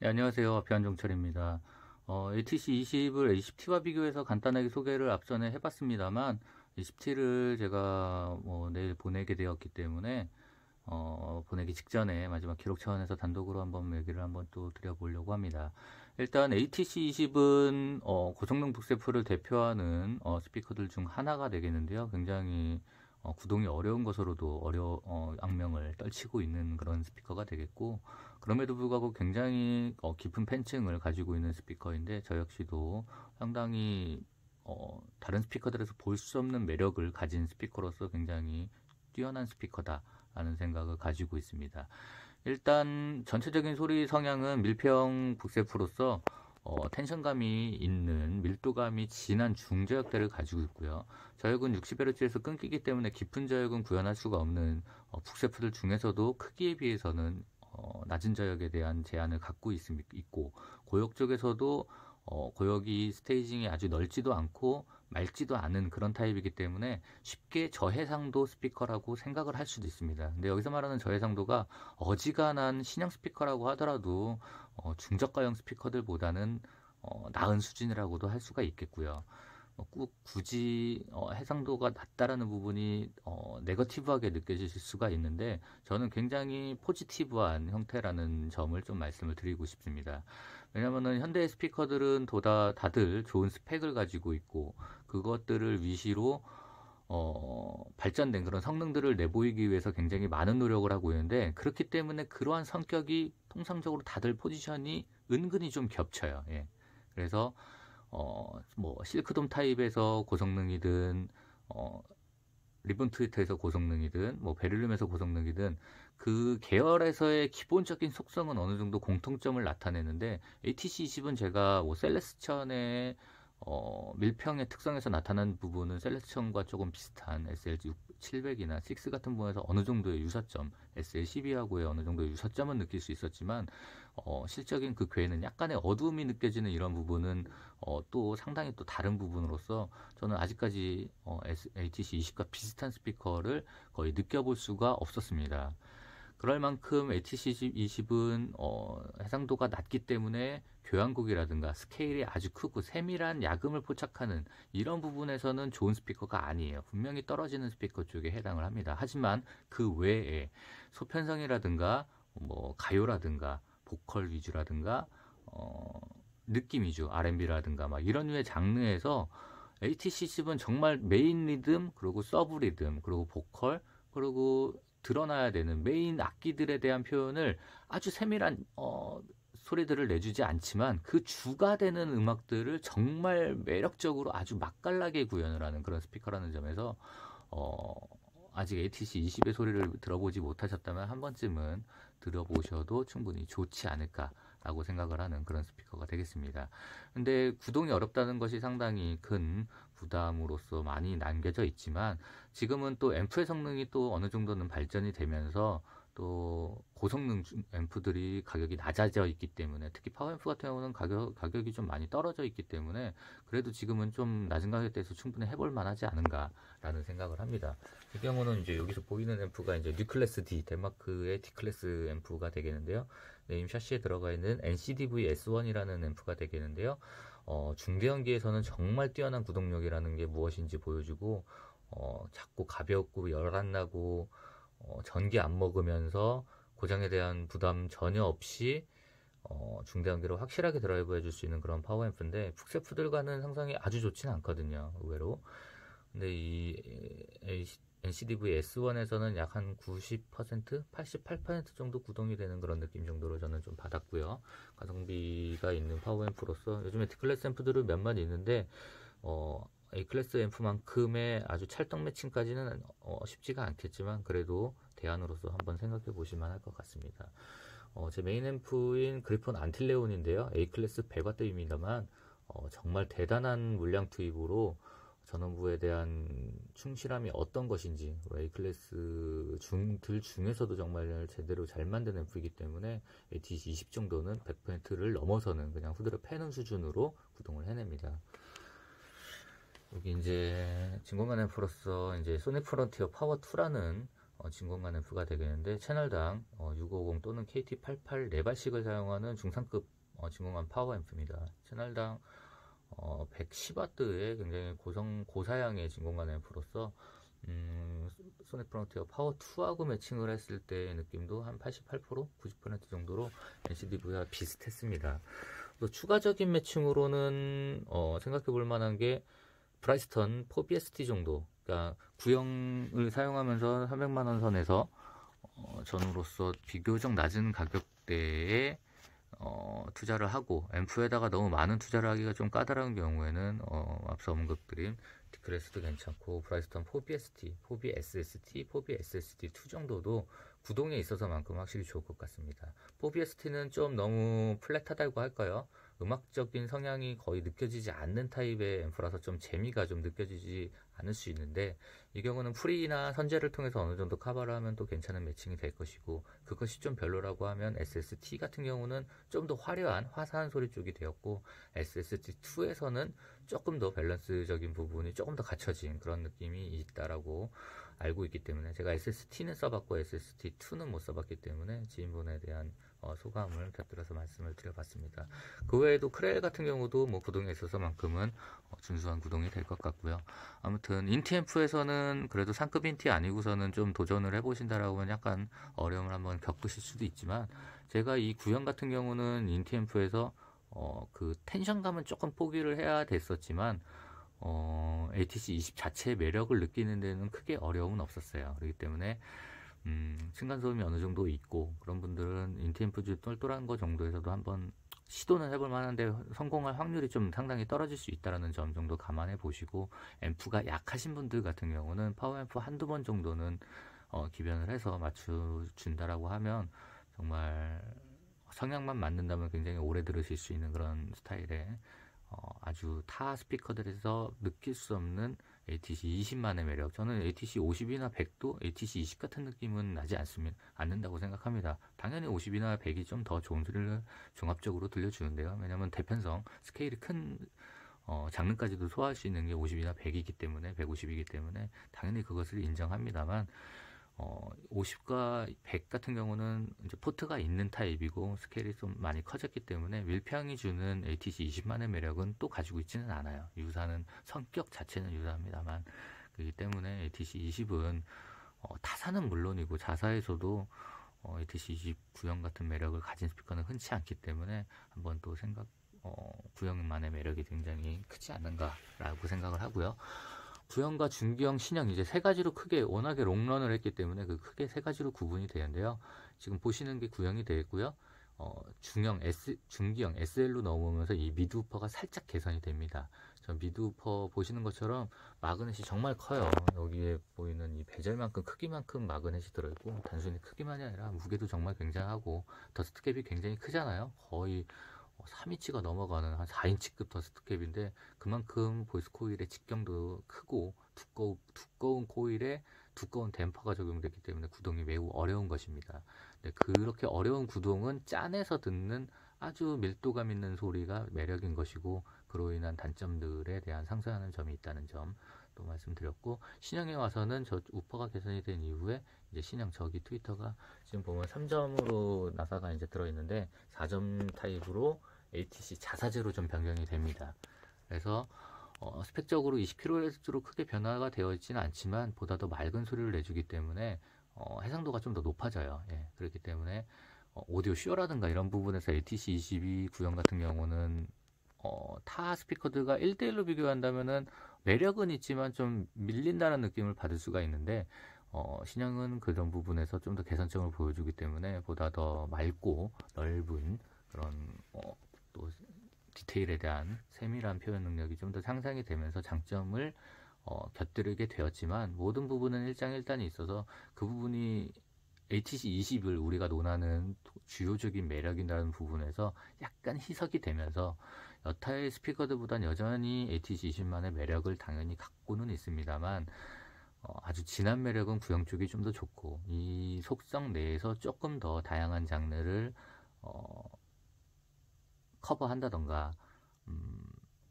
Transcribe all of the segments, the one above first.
네, 안녕하세요. 비안종철입니다. 어, ATC20을 A10T와 비교해서 간단하게 소개를 앞전에 해봤습니다만 A10T를 제가 뭐 내일 보내게 되었기 때문에 어, 보내기 직전에 마지막 기록 차원에서 단독으로 한번 얘기를 한번 또 드려보려고 합니다. 일단 ATC20은 어, 고성능 북세프를 대표하는 어, 스피커들 중 하나가 되겠는데요. 굉장히 어, 구동이 어려운 것으로도 어려 어, 악명을 떨치고 있는 그런 스피커가 되겠고 그럼에도 불구하고 굉장히 어, 깊은 팬층을 가지고 있는 스피커인데 저 역시도 상당히 어, 다른 스피커들에서 볼 수 없는 매력을 가진 스피커로서 굉장히 뛰어난 스피커다라는 생각을 가지고 있습니다. 일단 전체적인 소리 성향은 밀폐형 북세프로서 어, 텐션감이 있는 밀도감이 진한 중저역대를 가지고 있고요. 저역은 60Hz에서 끊기기 때문에 깊은 저역은 구현할 수가 없는 어, 북세프들 중에서도 크기에 비해서는 어, 낮은 저역에 대한 제한을 갖고 있, 음 있고 고역 쪽에서도 어, 고역이 스테이징이 아주 넓지도 않고 맑지도 않은 그런 타입이기 때문에 쉽게 저해상도 스피커라고 생각을 할 수도 있습니다. 근데 여기서 말하는 저해상도가 어지간한 신형 스피커라고 하더라도 어, 중저가형 스피커들보다는 어, 나은 수준이라고도 할 수가 있겠고요. 어, 꼭 굳이 어, 해상도가 낮다라는 부분이 어, 네거티브하게 느껴질 수가 있는데 저는 굉장히 포지티브한 형태라는 점을 좀 말씀을 드리고 싶습니다. 왜냐하면 현대 스피커들은 도다 다들 좋은 스펙을 가지고 있고 그것들을 위시로 어, 발전된 그런 성능들을 내보이기 위해서 굉장히 많은 노력을 하고 있는데 그렇기 때문에 그러한 성격이 통상적으로 다들 포지션이 은근히 좀 겹쳐요. 예. 그래서 어, 뭐, 실크돔 타입에서 고성능이든, 어, 리본 트위터에서 고성능이든, 뭐, 베릴륨에서 고성능이든, 그 계열에서의 기본적인 속성은 어느 정도 공통점을 나타내는데, ATC20은 제가 뭐, 셀레스천의 어, 밀평의 특성에서 나타난 부분은 셀렉션과 조금 비슷한 SL700이나 6 같은 부분에서 어느 정도의 유사점, SL12하고의 어느 정도의 유사점은 느낄 수 있었지만 어, 실적인 그 괴는 약간의 어두움이 느껴지는 이런 부분은 어, 또 상당히 또 다른 부분으로서 저는 아직까지 어, ATC20과 비슷한 스피커를 거의 느껴볼 수가 없었습니다. 그럴 만큼 HCG 20은 어, 해상도가 낮기 때문에 교향곡이라든가 스케일이 아주 크고 세밀한 야금을 포착하는 이런 부분에서는 좋은 스피커가 아니에요. 분명히 떨어지는 스피커 쪽에 해당을 합니다. 하지만 그 외에 소편성이라든가 뭐 가요라든가 보컬 위주라든가 어, 느낌 위주 R&B라든가 막 이런 류의 장르에서 ATC 집은 정말 메인 리듬 그리고 서브 리듬 그리고 보컬 그리고 드러나야 되는 메인 악기들에 대한 표현을 아주 세밀한 어, 소리들을 내주지 않지만 그 주가 되는 음악들을 정말 매력적으로 아주 맛깔나게 구현을 하는 그런 스피커라는 점에서 어, 아직 ATC 20의 소리를 들어보지 못하셨다면 한 번쯤은 들어보셔도 충분히 좋지 않을까 라고 생각을 하는 그런 스피커가 되겠습니다. 근데 구동이 어렵다는 것이 상당히 큰 부담으로서 많이 남겨져 있지만 지금은 또 앰프의 성능이 또 어느 정도는 발전이 되면서 또 고성능 앰프들이 가격이 낮아져 있기 때문에 특히 파워앰프 같은 경우는 가격, 가격이 좀 많이 떨어져 있기 때문에 그래도 지금은 좀 낮은 가격대에서 충분히 해볼 만하지 않은가라는 생각을 합니다. 이 경우는 이제 여기서 보이는 앰프가 이제 뉴클래스 D 덴마크의 D 클래스 앰프가 되겠는데요. 네임 샷시에 들어가 있는 NCDV S1이라는 앰프가 되겠는데요. 어, 중대형기에서는 정말 뛰어난 구동력이라는 게 무엇인지 보여주고 어, 작고 가볍고 열 안 나고 어, 전기 안 먹으면서 고장에 대한 부담 전혀 없이 어, 중대형기로 확실하게 드라이브 해줄 수 있는 그런 파워앰프인데 푹세프들과는 상상이 아주 좋진 않거든요 의외로 근데 이 NCDV S1에서는 약 한 90%, 88% 정도 구동이 되는 그런 느낌 정도로 저는 좀 받았고요. 가성비가 있는 파워앰프로서 요즘에 D클래스 앰프들은 몇만 있는데 어, A클래스 앰프만큼의 아주 찰떡 매칭까지는 어, 쉽지가 않겠지만 그래도 대안으로서 한번 생각해 보실만 할 것 같습니다. 어, 제 메인 앰프인 그리폰 안틸레온인데요. A클래스 100W입니다만 어, 정말 대단한 물량 투입으로 전원부에 대한 충실함이 어떤 것인지 A클래스 중들 중에서도 정말 제대로 잘 만드는 부이기 때문에 DC20 정도는 100%를 넘어서는 그냥 후드를 패는 수준으로 구동을 해냅니다. 여기 이제 진공관 앰프로서 이제 소니 프론티어 파워2라는 어, 진공관 앰프가 되겠는데 채널당 어, 650 또는 KT88 4발씩을 사용하는 중상급 어, 진공관 파워 앰프입니다. 채널당 110W의 어, 굉장히 고성, 고사양의 진공관 앰프로서 음, 소닉 프론티어 파워 2하고 매칭을 했을 때의 느낌도 한 88%, 90% 정도로 n c d 보와 비슷했습니다. 또 추가적인 매칭으로는 어, 생각해 볼 만한 게 브라이스턴 4BST 정도, 그니까 구형을 사용하면서 300만 원 선에서 어, 전후로서 비교적 낮은 가격대에 어, 투자를 하고 앰프에다가 너무 많은 투자를 하기가 좀 까다로운 경우에는 어, 앞서 언급드린 디크레스도 괜찮고 브라이스턴 4BST, 4BSST, 4BSST2 정도도 구동에 있어서만큼 확실히 좋을 것 같습니다. 4BST는 좀 너무 플랫하다고 할까요? 음악적인 성향이 거의 느껴지지 않는 타입의 앰프라서 좀 재미가 좀 느껴지지 않을 수 있는데 이 경우는 프리나 선제를 통해서 어느 정도 커버를 하면 또 괜찮은 매칭이 될 것이고 그것이 좀 별로라고 하면 SST 같은 경우는 좀 더 화려한 화사한 소리 쪽이 되었고 SST2에서는 조금 더 밸런스적인 부분이 조금 더 갖춰진 그런 느낌이 있다라고 알고 있기 때문에 제가 SST는 써봤고 SST2는 못 써봤기 때문에 지인분에 대한 어, 소감을 곁들여서 말씀을 드려봤습니다. 그 외에도 크레일 같은 경우도 뭐 구동에 있어서만큼은 어, 준수한 구동이 될 것 같고요. 아무튼 인티앰프에서는 그래도 상급 인티 아니고서는 좀 도전을 해보신다라고 하면 약간 어려움을 한번 겪으실 수도 있지만 제가 이 구형 같은 경우는 인티앰프에서 어, 그 텐션감은 조금 포기를 해야 됐었지만 어, ATC 20 자체의 매력을 느끼는 데는 크게 어려움은 없었어요. 그렇기 때문에 음, 층간소음이 어느 정도 있고 그런 분들은 인티엠프즈 똘똘한 거 정도에서도 한번 시도는 해볼 만한데 성공할 확률이 좀 상당히 떨어질 수 있다는 점 정도 감안해 보시고 앰프가 약하신 분들 같은 경우는 파워앰프 한두 번 정도는 어, 기변을 해서 맞춰준다라고 하면 정말 성향만 맞는다면 굉장히 오래 들으실 수 있는 그런 스타일의 어, 아주 타 스피커들에서 느낄 수 없는 ATC 20만의 매력. 저는 ATC 50이나 100도 ATC 20 같은 느낌은 나지 않습니다. 않는다고 생각합니다. 당연히 50이나 100이 좀 더 좋은 소리를 종합적으로 들려주는데요. 왜냐하면 대편성, 스케일이 큰 어, 장르까지도 소화할 수 있는 게 50이나 100이기 때문에 150이기 때문에 당연히 그것을 인정합니다만 어, 50과 100 같은 경우는 이제 포트가 있는 타입이고 스케일이 좀 많이 커졌기 때문에 밀평이 주는 ATC 20만의 매력은 또 가지고 있지는 않아요. 유사는 성격 자체는 유사합니다만 그렇기 때문에 ATC 20은 어, 타사는 물론이고 자사에서도 어, ATC 20 구형 같은 매력을 가진 스피커는 흔치 않기 때문에 한번 또 생각 어, 구형만의 매력이 굉장히 크지 않는가라고 생각을 하고요. 구형과 중기형, 신형 이제 세 가지로 크게 워낙에 롱런을 했기 때문에 그 크게 세 가지로 구분이 되는데요. 지금 보시는 게 구형이 되겠고요. 어, 중형 S, 중기형 SL로 넘어오면서 이 미드우퍼가 살짝 개선이 됩니다. 저 미드우퍼 보시는 것처럼 마그넷이 정말 커요. 여기에 보이는 이 베젤만큼 크기만큼 마그넷이 들어있고 단순히 크기만이 아니라 무게도 정말 굉장하고 더스트캡이 굉장히 크잖아요. 거의 3인치가 뭐 넘어가는 한 4인치급 더스트캡인데 그만큼 보이스 코일의 직경도 크고 두꺼우, 두꺼운 코일에 두꺼운 댐퍼가 적용됐기 때문에 구동이 매우 어려운 것입니다. 네, 그렇게 어려운 구동은 짠해서 듣는 아주 밀도감 있는 소리가 매력인 것이고 그로 인한 단점들에 대한 상쇄하는 점이 있다는 점 또 말씀드렸고 신형에 와서는 저 우퍼가 개선이 된 이후에 이제 신형 저기 트위터가 지금 보면 3점으로 나사가 이제 들어 있는데 4점 타입으로 HC 자사제로 좀 변경이 됩니다. 그래서 어, 스펙적으로 20kHz로 크게 변화가 되어 있지는 않지만 보다 더 맑은 소리를 내주기 때문에 어, 해상도가 좀 더 높아져요. 예, 그렇기 때문에 어, 오디오 쇼라든가 이런 부분에서 LTC22 구형 같은 경우는 어, 타 스피커들과 1대1로 비교한다면은 매력은 있지만 좀 밀린다는 느낌을 받을 수가 있는데 어, 신형은 그런 부분에서 좀 더 개선점을 보여주기 때문에 보다 더 맑고 넓은 그런 디테일에 대한 세밀한 표현 능력이 좀더 향상이 되면서 장점을 어, 곁들이게 되었지만 모든 부분은 일장일단이 있어서 그 부분이 ATC 20을 우리가 논하는 주요적인 매력이라는 부분에서 약간 희석이 되면서 여타의 스피커들보단 여전히 ATC 20만의 매력을 당연히 갖고는 있습니다만 어, 아주 진한 매력은 구형 쪽이 좀 더 좋고 이 속성 내에서 조금 더 다양한 장르를 어, 커버한다던가 음,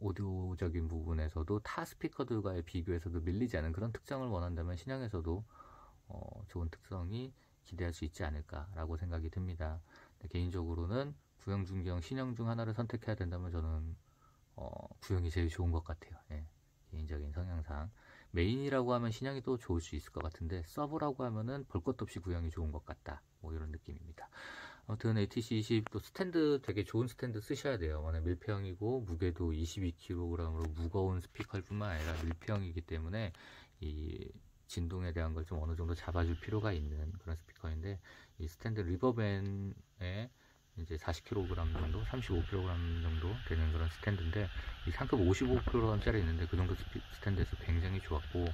오디오적인 부분에서도 타 스피커들과의 비교에서도 그 밀리지 않은 그런 특성을 원한다면 신형에서도 어, 좋은 특성이 기대할 수 있지 않을까라고 생각이 듭니다. 개인적으로는 구형, 중경 신형 중 하나를 선택해야 된다면 저는 어, 구형이 제일 좋은 것 같아요. 예, 개인적인 성향상 메인이라고 하면 신형이 또 좋을 수 있을 것 같은데 서브라고 하면은 볼 것도 없이 구형이 좋은 것 같다. 뭐 이런 느낌입니다. 아무튼 ATC20 스탠드 되게 좋은 스탠드 쓰셔야 돼요. 만약 밀폐형이고 무게도 22kg으로 무거운 스피커일 뿐만 아니라 밀폐형이기 때문에 이 진동에 대한 걸 좀 어느 정도 잡아줄 필요가 있는 그런 스피커인데 이 스탠드 리버밴에 이제 40kg 정도, 35kg 정도 되는 그런 스탠드인데 이 상급 55kg짜리 있는데 그 정도 스탠드에서 굉장히 좋았고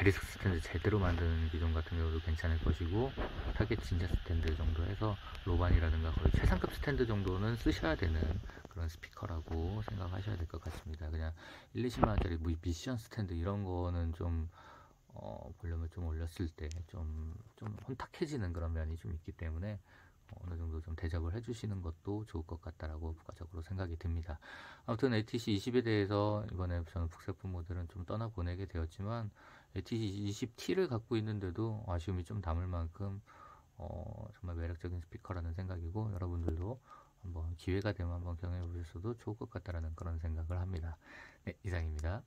대리석 스탠드 제대로 만드는 기종 같은 경우도 괜찮을 것이고 타겟 진짜 스탠드 정도 해서 로반이라든가 거의 최상급 스탠드 정도는 쓰셔야 되는 그런 스피커라고 생각하셔야 될 것 같습니다 그냥 1, 20만원짜리 미션 스탠드 이런 거는 좀 어, 볼륨을 좀 올렸을 때 좀좀 혼탁해지는 그런 면이 좀 있기 때문에 어, 어느 정도 좀 대접을 해주시는 것도 좋을 것 같다라고 부가적으로 생각이 듭니다. 아무튼 ATC 20에 대해서 이번에 저는 북세품 모델은 좀 떠나보내게 되었지만 t 2 0 t 를 갖고 있는데도 아쉬움이 좀담을 만큼 어, 정말 매력적인 스피커라는 생각이고 여러분들도 한번 기회가 되면 한번 경험해 보셨어도 좋을 것 같다라는 그런 생각을 합니다. 네, 이상입니다.